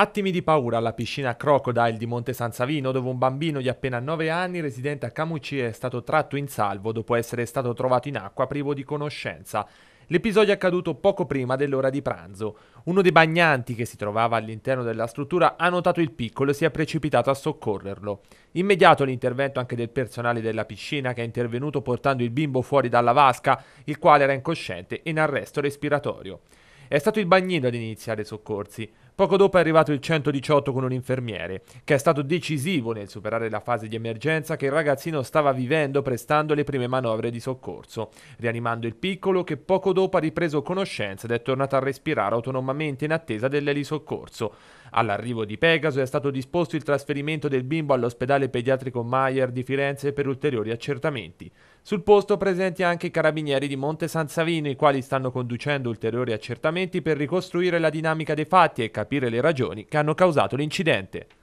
Attimi di paura alla piscina Crocodile di Monte San Savino, dove un bambino di appena 9 anni, residente a Camuci, è stato tratto in salvo dopo essere stato trovato in acqua privo di conoscenza. L'episodio è accaduto poco prima dell'ora di pranzo. Uno dei bagnanti che si trovava all'interno della struttura ha notato il piccolo e si è precipitato a soccorrerlo. Immediato l'intervento anche del personale della piscina che è intervenuto portando il bimbo fuori dalla vasca, il quale era incosciente e in arresto respiratorio. È stato il bagnino ad iniziare i soccorsi. Poco dopo è arrivato il 118 con un infermiere, che è stato decisivo nel superare la fase di emergenza che il ragazzino stava vivendo prestando le prime manovre di soccorso, rianimando il piccolo che poco dopo ha ripreso conoscenza ed è tornato a respirare autonomamente in attesa dell'elisoccorso. All'arrivo di Pegaso è stato disposto il trasferimento del bimbo all'ospedale pediatrico Maier di Firenze per ulteriori accertamenti. Sul posto presenti anche i carabinieri di Monte San Savino, i quali stanno conducendo ulteriori accertamenti per ricostruire la dinamica dei fatti e capire le ragioni che hanno causato l'incidente.